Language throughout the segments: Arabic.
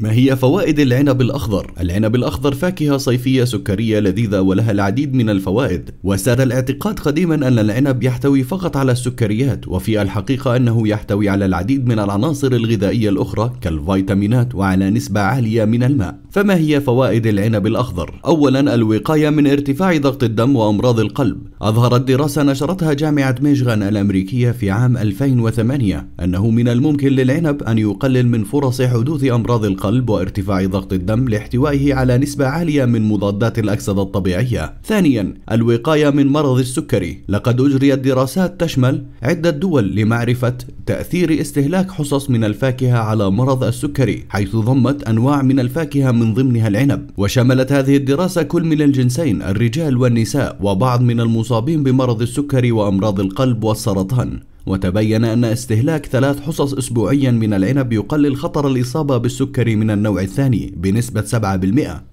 ما هي فوائد العنب الأخضر؟ العنب الأخضر فاكهة صيفية سكرية لذيذة ولها العديد من الفوائد، وساد الاعتقاد قديما أن العنب يحتوي فقط على السكريات، وفي الحقيقة أنه يحتوي على العديد من العناصر الغذائية الأخرى كالفيتامينات وعلى نسبة عالية من الماء. فما هي فوائد العنب الأخضر؟ أولا الوقاية من ارتفاع ضغط الدم وأمراض القلب، أظهرت دراسة نشرتها جامعة ميشغان الأمريكية في عام 2008 أنه من الممكن للعنب أن يقلل من فرص حدوث أمراض القلب وارتفاع ضغط الدم لاحتوائه على نسبة عالية من مضادات الأكسدة الطبيعية. ثانيا، الوقاية من مرض السكري، لقد أجريت دراسات تشمل عدة دول لمعرفة تأثير استهلاك حصص من الفاكهة على مرض السكري، حيث ضمت أنواع من الفاكهة من ضمنها العنب، وشملت هذه الدراسة كل من الجنسين الرجال والنساء وبعض من المصابين المصابين بمرض السكري وأمراض القلب والسرطان وتبين أن استهلاك ثلاث حصص أسبوعيا من العنب يقلل خطر الإصابة بالسكري من النوع الثاني بنسبة 7%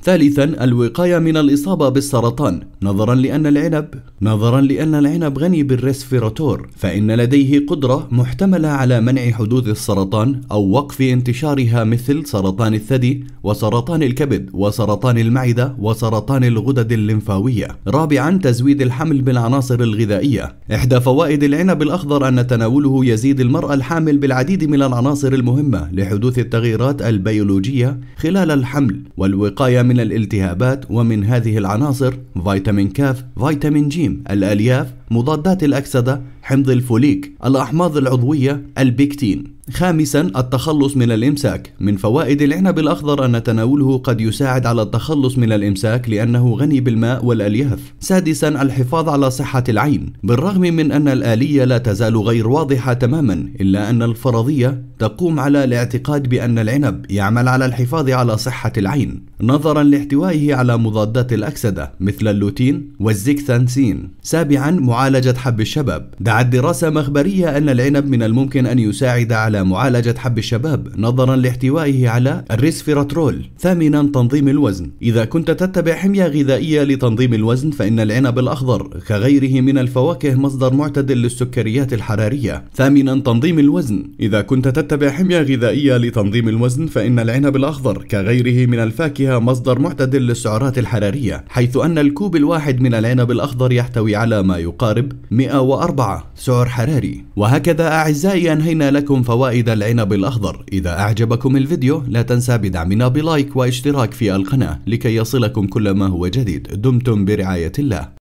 ثالثا الوقاية من الإصابة بالسرطان نظرا لأن العنب نظرا لأن العنب غني بالريسفيراتور فإن لديه قدرة محتملة على منع حدوث السرطان أو وقف انتشارها مثل سرطان الثدي وسرطان الكبد وسرطان المعدة وسرطان الغدد الليمفاوية رابعا تزويد الحمل بالعناصر الغذائية إحدى فوائد العنب الأخضر أن تناوله يزيد المرأة الحامل بالعديد من العناصر المهمة لحدوث التغييرات البيولوجية خلال الحمل والوقاية من الالتهابات ومن هذه العناصر فيتامين كاف، فيتامين جيم، الألياف، مضادات الأكسدة، حمض الفوليك، الأحماض العضوية، البكتين. خامسا التخلص من الامساك من فوائد العنب الاخضر ان تناوله قد يساعد على التخلص من الامساك لانه غني بالماء والالياف سادسا الحفاظ على صحه العين بالرغم من ان الاليه لا تزال غير واضحه تماما الا ان الفرضيه تقوم على الاعتقاد بان العنب يعمل على الحفاظ على صحه العين نظرا لاحتوائه على مضادات الاكسده مثل اللوتين والزيكسانسين سابعا معالجة حب الشباب دعت دراسة مخبرية أن العنب من الممكن أن يساعد على معالجة حب الشباب نظرا لاحتوائه على الريسفيراترول ثامنا تنظيم الوزن إذا كنت تتبع حمية غذائية لتنظيم الوزن فإن العنب الأخضر كغيره من الفواكه مصدر معتدل للسكريات الحرارية ثامنا تنظيم الوزن إذا كنت تتبع حمية غذائية لتنظيم الوزن فإن العنب الأخضر كغيره من الفاكهة مصدر معتدل للسعرات الحرارية حيث أن الكوب الواحد من العنب الأخضر يحتوي على ما يقال يقارب 104 سعر حراري وهكذا أعزائي أنهينا لكم فوائد العنب الأخضر إذا أعجبكم الفيديو لا تنسى بدعمنا بلايك واشتراك في القناة لكي يصلكم كل ما هو جديد دمتم برعاية الله